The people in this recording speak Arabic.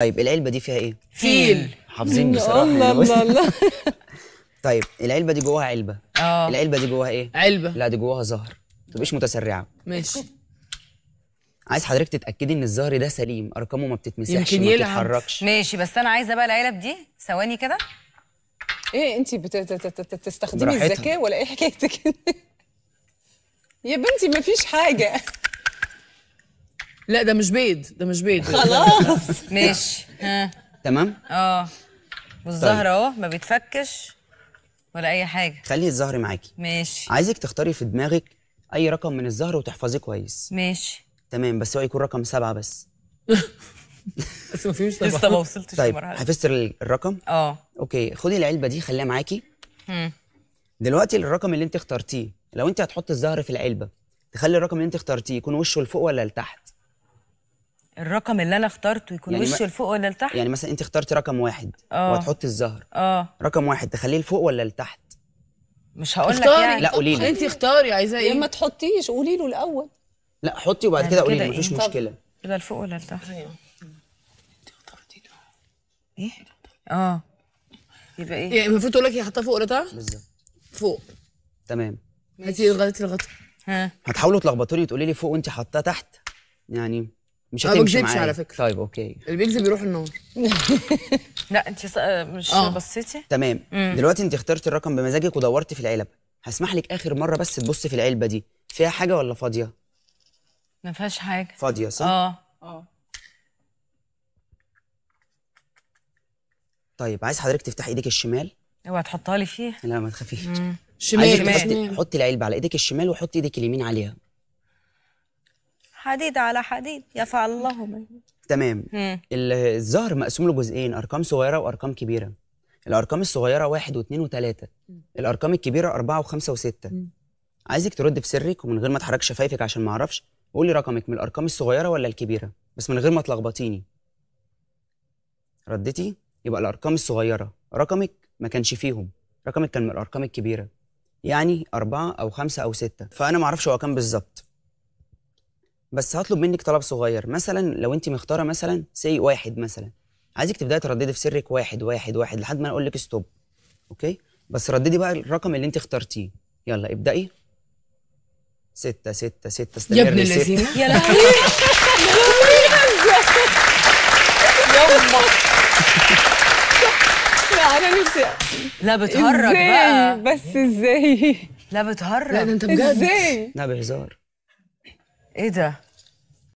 طيب العلبه دي فيها ايه فيل حافظين بصراحه يعني. الله الله الله طيب العلبه دي جواها علبه اه العلبه دي جواها ايه علبه لا دي جواها زهر ما تبقيش متسرعه ماشي عايز حضرتك تتاكدي ان الزهر ده سليم ارقامه ما بتتمسحش ما بتتحركش ماشي بس انا عايزه بقى العلب دي ثواني كده ايه انت بتستخدمي الذكاء ولا ايه حكايتك يا بنتي ما فيش حاجه لا ده مش بيض ده مش بيض خلاص ماشي ها تمام اه والزهر طيب. اهو ما بيتفكش ولا اي حاجه خلي الزهر معاكي ماشي عايزك تختاري في دماغك اي رقم من الزهر وتحفظيه كويس ماشي تمام بس هو يكون رقم سبعة بس بس ما فيش لسه ما وصلتش طيب حفظت الرقم اه اوكي خدي العلبه دي خليها معاكي دلوقتي الرقم اللي انت اخترتيه لو انت هتحط الزهر في العلبه تخلي الرقم اللي انت اخترتيه يكون وشه لفوق ولا لتحت الرقم اللي انا اخترته يكون يعني وشه لفوق ولا لتحت يعني مثلا انت اخترتي رقم واحد اه وهتحطي الزهر اه رقم واحد تخليه لفوق ولا لتحت مش هقول لك يعني لا قولي لي انت اختاري عايزاه ايه ما تحطيش قولي له الاول لا حطي وبعد يعني كده قولي لي مفيش إيه؟ مشكله كده لفوق ولا لتحت ايوه ايه اه يبقى ايه يعني المفروض تقول لك هي حاطاه فوق ولا تحت بالظبط فوق تمام هاتي غلطتي الغلطه ها هتحاولوا تلخبطوني وتقولي لي فوق وانت حاطاه تحت يعني مش ما بكذبش على فكره طيب اوكي اللي بيكذب يروح النار لا انت مش آه. بصيتي تمام مم. دلوقتي انت اخترت الرقم بمزاجك ودورتي في العلب هسمح لك اخر مره بس تبصي في العلبه دي فيها حاجه ولا فاضيه ما فيهاش حاجه فاضيه صح اه اه طيب عايز حضرتك تفتحي ايدك الشمال اوعى تحطها لي فيها لا ما تخافيش شمال شمال حطي العلبه على ايدك الشمال وحطي ايدك اليمين عليها حديد على حديد يفعل الله ما تمام الزهر مقسوم له جزئين ارقام صغيره وارقام كبيره الارقام الصغيره واحد واثنين وثلاثه الارقام الكبيره اربعه وخمسه وسته عايزك ترد في سرك ومن غير ما تحرك شفايفك عشان ما اعرفش قولي رقمك من الارقام الصغيره ولا الكبيره بس من غير ما تلخبطيني ردتي يبقى الارقام الصغيره رقمك ما كانش فيهم رقمك كان من الارقام الكبيره يعني أربعة أو خمسة أو ستة فأنا معرفش هو كام بالظبط بس هطلب منك طلب صغير مثلا لو انت مختاره مثلا سي واحد مثلا عايزك تبداي ترددي في سرك واحد واحد واحد لحد ما اقول لك ستوب اوكي بس رددي بقى الرقم اللي انت اخترتيه يلا ابدأي ستة ستة ستة استمر يا ابن الذين يا لهوي يما لا انا نفسي لا بتهرج بقى بس ازاي لا بتهرج لا انت بجد ازاي لا بهزار ايه ده